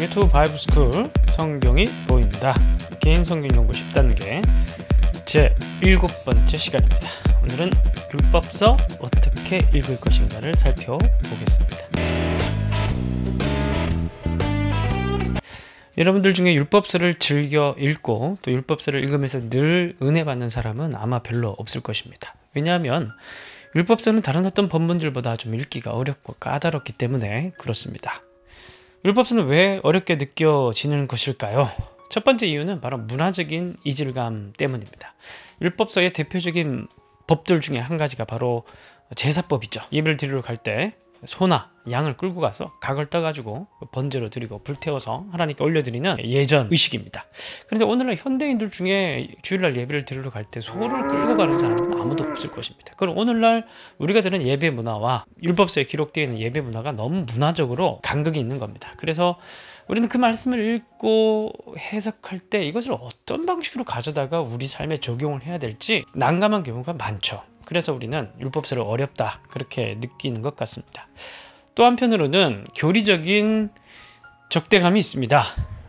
유튜브 바이브스쿨 성경이 보입니다. 개인 성경 연구 10단계 제 7번째 시간입니다. 오늘은 율법서 어떻게 읽을 것인가를 살펴보겠습니다. 여러분들 중에 율법서를 즐겨 읽고 또 율법서를 읽으면서 늘 은혜 받는 사람은 아마 별로 없을 것입니다. 왜냐하면 율법서는 다른 어떤 법문들보다 좀 읽기가 어렵고 까다롭기 때문에 그렇습니다. 율법서는 왜 어렵게 느껴지는 것일까요? 첫 번째 이유는 바로 문화적인 이질감 때문입니다. 율법서의 대표적인 법들 중에 한 가지가 바로 제사법이죠. 예배를 드리러 갈때 소나 양을 끌고 가서 각을 떠가지고 번제로 드리고 불태워서 하나님께 올려드리는 예전 의식입니다. 그런데 오늘날 현대인들 중에 주일날 예배를 드리러 갈 때 소를 끌고 가는 사람은 아무도 없을 것입니다. 그럼 오늘날 우리가 드는 예배 문화와 율법서에 기록되어 있는 예배 문화가 너무 문화적으로 간극이 있는 겁니다. 그래서 우리는 그 말씀을 읽고 해석할 때 이것을 어떤 방식으로 가져다가 우리 삶에 적용을 해야 될지 난감한 경우가 많죠. 그래서 우리는 율법서를 어렵다 그렇게 느끼는 것 같습니다. 또 한편으로는 교리적인 적대감이 있습니다.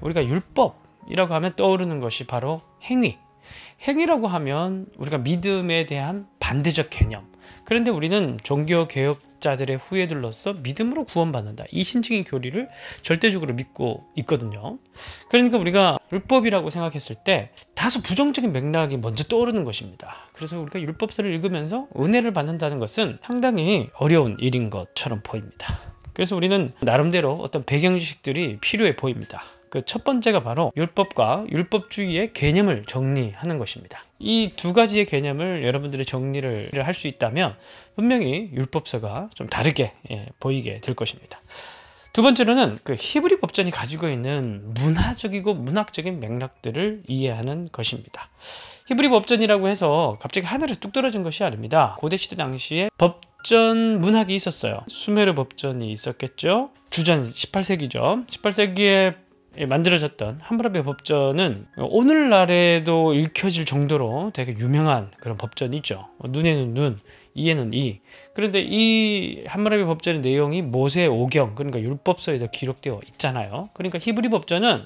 우리가 율법이라고 하면 떠오르는 것이 바로 행위. 행위라고 하면 우리가 믿음에 대한 반대적 개념. 그런데 우리는 종교 개혁 자들의 후예들로서 믿음으로 구원받는다. 이 신칭의 교리를 절대적으로 믿고 있거든요. 그러니까 우리가 율법이라고 생각했을 때 다소 부정적인 맥락이 먼저 떠오르는 것입니다. 그래서 우리가 율법서를 읽으면서 은혜를 받는다는 것은 상당히 어려운 일인 것처럼 보입니다. 그래서 우리는 나름대로 어떤 배경 지식들이 필요해 보입니다. 그첫 번째가 바로 율법과 율법주의의 개념을 정리하는 것입니다. 이 두 가지의 개념을 여러분들이 정리를 할 수 있다면 분명히 율법서가 좀 다르게 예, 보이게 될 것입니다. 두 번째로는 그 히브리 법전이 가지고 있는 문화적이고 문학적인 맥락들을 이해하는 것입니다. 히브리 법전이라고 해서 갑자기 하늘에 뚝 떨어진 것이 아닙니다. 고대 시대 당시에 법전 문학이 있었어요. 수메르 법전이 있었겠죠. 주전 18세기죠. 18세기에 예, 만들어졌던 함부라비 법전은 오늘날에도 읽혀질 정도로 되게 유명한 그런 법전이죠. 눈에는 눈, 이에는 이. 그런데 이함부라비 법전의 내용이 모세 오경, 그러니까 율법서에서 기록되어 있잖아요. 그러니까 히브리 법전은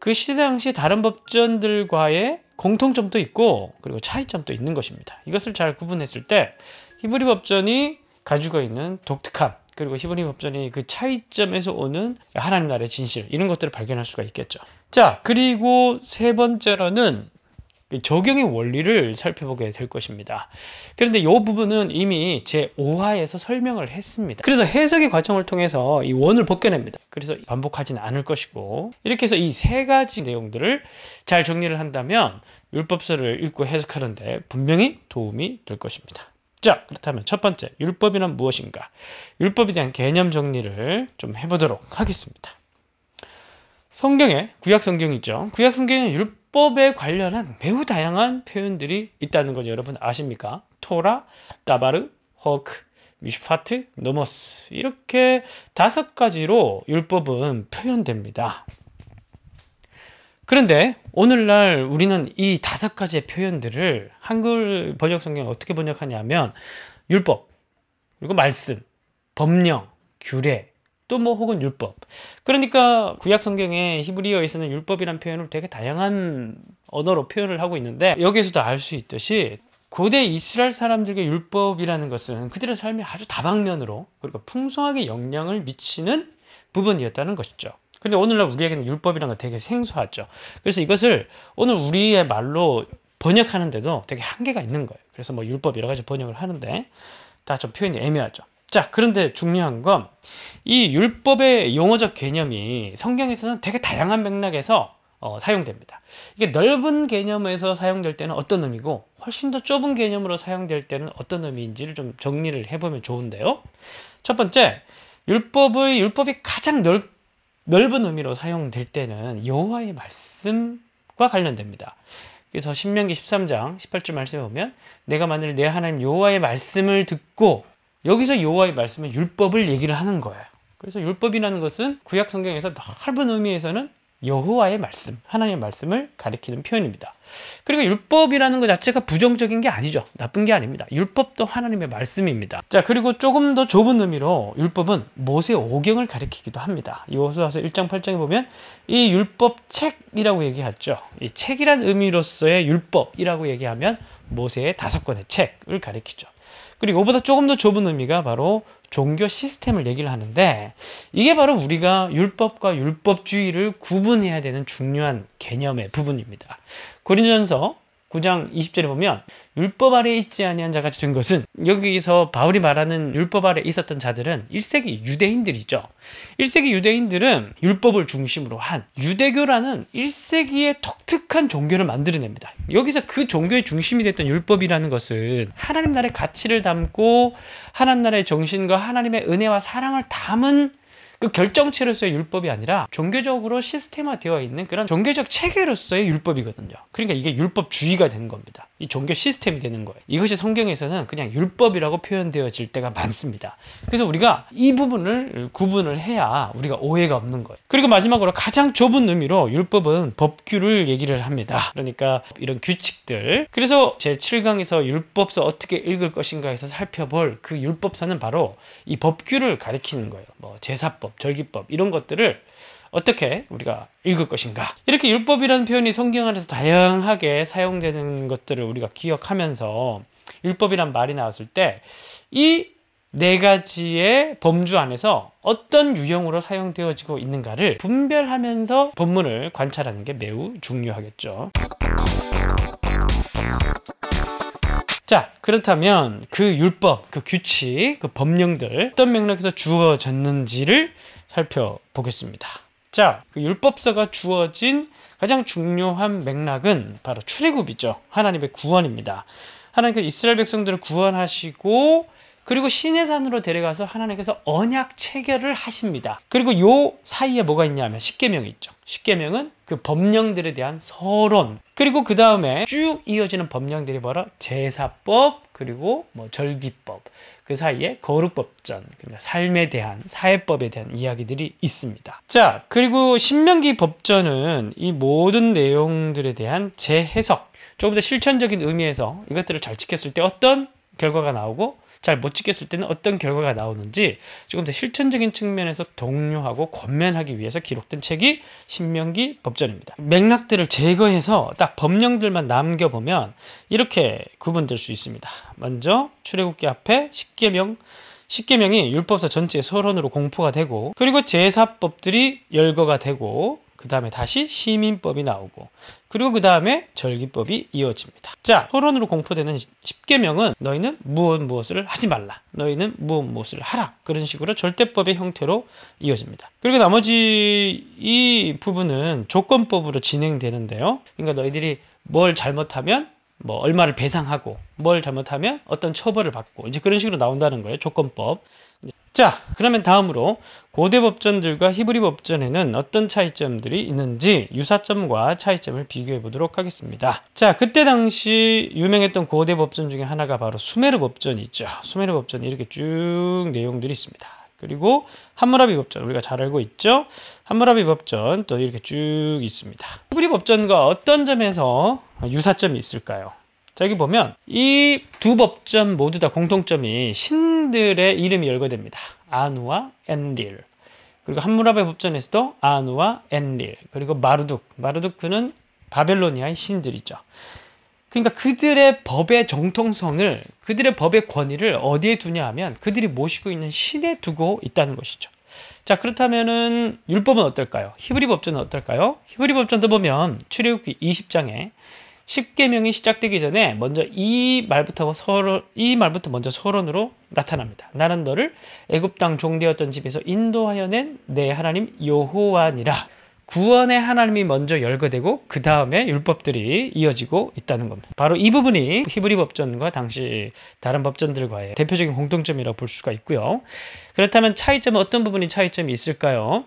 그 시대 당시 다른 법전들과의 공통점도 있고 그리고 차이점도 있는 것입니다. 이것을 잘 구분했을 때 히브리 법전이 가지고 있는 독특함, 그리고 히브리 법전이 그 차이점에서 오는 하나님 나라의 진실 이런 것들을 발견할 수가 있겠죠. 자 그리고 세 번째로는 적용의 원리를 살펴보게 될 것입니다. 그런데 이 부분은 이미 제5화에서 설명을 했습니다. 그래서 해석의 과정을 통해서 이 원을 벗겨냅니다. 그래서 반복하진 않을 것이고 이렇게 해서 이 세 가지 내용들을 잘 정리를 한다면 율법서를 읽고 해석하는데 분명히 도움이 될 것입니다. 자, 그렇다면 첫 번째, 율법이란 무엇인가? 율법에 대한 개념 정리를 좀 해보도록 하겠습니다. 성경에, 구약 성경이 죠 구약 성경에 율법에 관련한 매우 다양한 표현들이 있다는 건 여러분 아십니까? 토라, 따바르, 허크, 미슈파트, 노모스. 이렇게 다섯 가지로 율법은 표현됩니다. 그런데 오늘날 우리는 이 다섯 가지의 표현들을 한글 번역 성경을 어떻게 번역하냐면 율법, 그리고 말씀, 법령, 규례, 또 뭐 혹은 율법. 그러니까 구약 성경에 히브리어에 서는 율법이란 표현을 되게 다양한 언어로 표현을 하고 있는데 여기에서도 알 수 있듯이 고대 이스라엘 사람들에게 율법이라는 것은 그들의 삶에 아주 다방면으로 그리고 풍성하게 영향을 미치는 부분이었다는 것이죠. 근데 오늘날 우리에게는 율법이라는 건 되게 생소하죠. 그래서 이것을 오늘 우리의 말로 번역하는데도 되게 한계가 있는 거예요. 그래서 뭐 율법 여러 가지 번역을 하는데 다 좀 표현이 애매하죠. 자, 그런데 중요한 건 이 율법의 용어적 개념이 성경에서는 되게 다양한 맥락에서 어, 사용됩니다. 이게 넓은 개념에서 사용될 때는 어떤 의미고 훨씬 더 좁은 개념으로 사용될 때는 어떤 의미인지를 좀 정리를 해보면 좋은데요. 첫 번째, 율법의 율법이 가장 넓 넓은 의미로 사용될 때는 여호와의 말씀과 관련됩니다. 그래서 신명기 13장 18절 말씀에 보면 내가 만일 내 하나님 여호와의 말씀을 듣고 여기서 여호와의 말씀은 율법을 얘기를 하는 거예요. 그래서 율법이라는 것은 구약 성경에서 넓은 의미에서는 여호와의 말씀, 하나님의 말씀을 가리키는 표현입니다. 그리고 율법이라는 것 자체가 부정적인 게 아니죠. 나쁜 게 아닙니다. 율법도 하나님의 말씀입니다. 자, 그리고 조금 더 좁은 의미로 율법은 모세 오경을 가리키기도 합니다. 요호수아서 1장 8장에 보면 이 율법 책이라고 얘기하죠. 이 책이란 의미로서의 율법이라고 얘기하면 모세의 다섯 권의 책을 가리키죠. 그리고 이보다 조금 더 좁은 의미가 바로 종교 시스템을 얘기를 하는데 이게 바로 우리가 율법과 율법주의를 구분해야 되는 중요한 개념의 부분입니다. 고린전서 9장 20절에 보면 율법 아래 있지 아니한 자가 된 것은 여기서 바울이 말하는 율법 아래 있었던 자들은 1세기 유대인들이죠. 1세기 유대인들은 율법을 중심으로 한 유대교라는 1세기의 독특한 종교를 만들어냅니다. 여기서 그 종교의 중심이 됐던 율법이라는 것은 하나님 나라의 가치를 담고 하나님 나라의 정신과 하나님의 은혜와 사랑을 담은 그 결정체로서의 율법이 아니라 종교적으로 시스템화되어 있는 그런 종교적 체계로서의 율법이거든요. 그러니까 이게 율법주의가 된 겁니다. 이 종교 시스템이 되는 거예요. 이것이 성경에서는 그냥 율법이라고 표현되어질 때가 많습니다. 그래서 우리가 이 부분을 구분을 해야 우리가 오해가 없는 거예요. 그리고 마지막으로 가장 좁은 의미로 율법은 법규를 얘기를 합니다. 그러니까 이런 규칙들. 그래서 제7강에서 율법서 어떻게 읽을 것인가에서 살펴볼 그 율법서는 바로 이 법규를 가리키는 거예요. 뭐제 제사법, 절기법 이런 것들을 어떻게 우리가 읽을 것인가 이렇게 율법이라는 표현이 성경 안에서 다양하게 사용되는 것들을 우리가 기억하면서 율법이란 말이 나왔을 때 이 네 가지의 범주 안에서 어떤 유형으로 사용되어지고 있는가를 분별하면서 본문을 관찰하는 게 매우 중요하겠죠. 자 그렇다면 그 율법, 그 규칙, 그 법령들 어떤 맥락에서 주어졌는지를 살펴보겠습니다. 자, 그 율법서가 주어진 가장 중요한 맥락은 바로 출애굽이죠. 하나님의 구원입니다. 하나님께서 이스라엘 백성들을 구원하시고 그리고 신의 산으로 데려가서 하나님께서 언약 체결을 하십니다. 그리고 요 사이에 뭐가 있냐면 십계명이 있죠. 십계명은 그 법령들에 대한 서론. 그리고 그 다음에 쭉 이어지는 법령들이 바로 제사법 그리고 뭐 절기법 그 사이에 거룩법전 그러니까 삶에 대한 사회법에 대한 이야기들이 있습니다. 자 그리고 신명기 법전은 이 모든 내용들에 대한 재해석 조금 더 실천적인 의미에서 이것들을 잘 지켰을 때 어떤 결과가 나오고 잘못 지켰을 때는 어떤 결과가 나오는지 조금 더 실천적인 측면에서 독려하고 권면하기 위해서 기록된 책이 신명기 법전입니다. 맥락들을 제거해서 딱 법령들만 남겨보면 이렇게 구분될 수 있습니다. 먼저 출애굽기 앞에 10계명 10계명이 율법서 전체 의 서론으로 공포가 되고 그리고 제사법들이 열거가 되고 그 다음에 다시 시민법이 나오고 그리고 그 다음에 절기법이 이어집니다. 자, 토론으로 공포되는 10개명은 너희는 무엇 무엇을 하지 말라. 너희는 무엇 무엇을 하라. 그런 식으로 절대법의 형태로 이어집니다. 그리고 나머지 이 부분은 조건법으로 진행되는데요. 그러니까 너희들이 뭘 잘못하면 뭐 얼마를 배상하고 뭘 잘못하면 어떤 처벌을 받고 이제 그런 식으로 나온다는 거예요. 조건법. 자, 그러면 다음으로 고대 법전들과 히브리 법전에는 어떤 차이점들이 있는지 유사점과 차이점을 비교해 보도록 하겠습니다. 자, 그때 당시 유명했던 고대 법전 중에 하나가 바로 수메르 법전이 있죠. 수메르 법전이 이렇게 쭉 내용들이 있습니다. 그리고 함무라비 법전 우리가 잘 알고 있죠. 함무라비 법전 또 이렇게 쭉 있습니다. 히브리 법전과 어떤 점에서 유사점이 있을까요? 자, 여기 보면 이 두 법전 모두 다 공통점이 신들의 이름이 열거됩니다. 아누와 엔릴. 그리고 함무라베 법전에서도 아누와 엔릴. 그리고 마르둑. 마르두크 바벨로니아의 신들이죠. 그러니까 그들의 법의 정통성을 그들의 법의 권위를 어디에 두냐 하면 그들이 모시고 있는 신에 두고 있다는 것이죠. 자 그렇다면은 율법은 어떨까요? 히브리 법전은 어떨까요? 히브리 법전도 보면 출애굽기 20장에 10계명이 시작되기 전에 먼저 이 말부터 서론 이 말부터 먼저 서론으로 나타납니다. 나는 너를 애굽 땅 종되었던 집에서 인도하여 낸 내 하나님 여호와니라. 구원의 하나님이 먼저 열거되고 그 다음에 율법들이 이어지고 있다는 겁니다. 바로 이 부분이 히브리 법전과 당시 다른 법전들과의 대표적인 공통점이라고 볼 수가 있고요. 그렇다면 차이점은 어떤 부분이 차이점이 있을까요?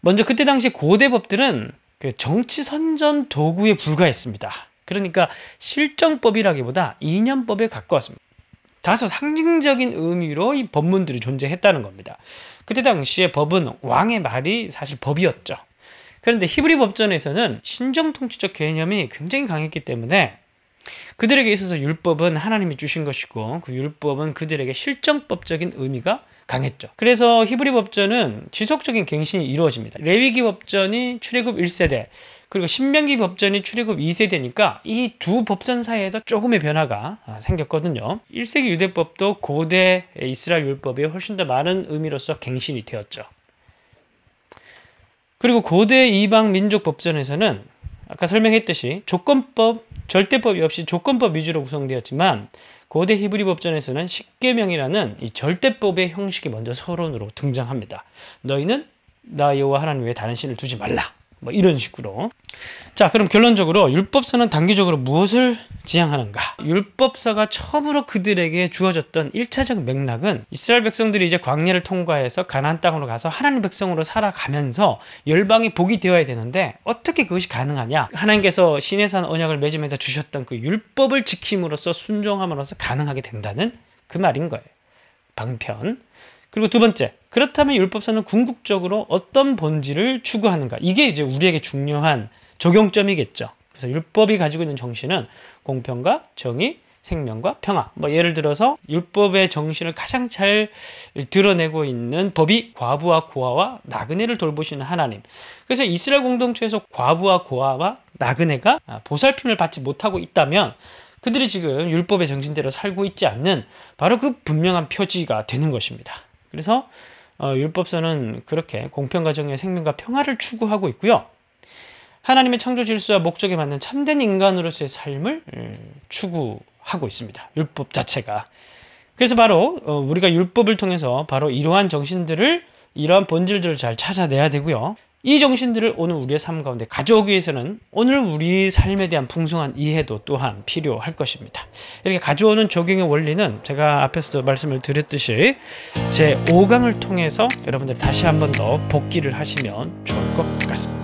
먼저 그때 당시 고대 법들은 그 정치 선전 도구에 불과했습니다. 그러니까 실정법이라기보다 이념법에 가까웠습니다. 다소 상징적인 의미로 이 법문들이 존재했다는 겁니다. 그때 당시에 법은 왕의 말이 사실 법이었죠. 그런데 히브리 법전에서는 신정통치적 개념이 굉장히 강했기 때문에 그들에게 있어서 율법은 하나님이 주신 것이고 그 율법은 그들에게 실정법적인 의미가 강했죠. 그래서 히브리 법전은 지속적인 갱신이 이루어집니다. 레위기 법전이 출애굽 1세대, 그리고 신명기 법전이 출애굽 2세대니까 이 두 법전 사이에서 조금의 변화가 아, 생겼거든요. 1세기 유대법도 고대 이스라엘 율법에 훨씬 더 많은 의미로서 갱신이 되었죠. 그리고 고대 이방 민족 법전에서는 아까 설명했듯이 조건법, 절대법이 없이 조건법 위주로 구성되었지만 고대 히브리 법전에서는 십계명이라는 이 절대법의 형식이 먼저 서론으로 등장합니다. 너희는 나 여호와 하나님 외에 다른 신을 두지 말라. 뭐 이런 식으로 자 그럼 결론적으로 율법서는 단기적으로 무엇을 지향하는가 율법서가 처음으로 그들에게 주어졌던 1차적 맥락은 이스라엘 백성들이 이제 광야를 통과해서 가나안 땅으로 가서 하나님 백성으로 살아가면서 열방이 복이 되어야 되는데 어떻게 그것이 가능하냐 하나님께서 신해산 언약을 맺으면서 주셨던 그 율법을 지킴으로써 순종함으로써 가능하게 된다는 그 말인 거예요 방편 그리고 두 번째, 그렇다면 율법사는 궁극적으로 어떤 본질을 추구하는가? 이게 이제 우리에게 중요한 적용점이겠죠. 그래서 율법이 가지고 있는 정신은 공평과 정의, 생명과 평화. 뭐 예를 들어서 율법의 정신을 가장 잘 드러내고 있는 법이 과부와 고아와 나그네를 돌보시는 하나님. 그래서 이스라엘 공동체에서 과부와 고아와 나그네가 보살핌을 받지 못하고 있다면 그들이 지금 율법의 정신대로 살고 있지 않는 바로 그 분명한 표지가 되는 것입니다. 그래서 어, 율법서는 그렇게 공평 가정의 생명과 평화를 추구하고 있고요. 하나님의 창조 질서와 목적에 맞는 참된 인간으로서의 삶을 음, 추구하고 있습니다. 율법 자체가. 그래서 바로 어, 우리가 율법을 통해서 바로 이러한 정신들을 이러한 본질들을 잘 찾아내야 되고요. 이 정신들을 오늘 우리의 삶 가운데 가져오기 위해서는 오늘 우리 삶에 대한 풍성한 이해도 또한 필요할 것입니다. 이렇게 가져오는 적용의 원리는 제가 앞에서도 말씀을 드렸듯이 제 5강을 통해서 여러분들 다시 한 번 더 복기를 하시면 좋을 것 같습니다.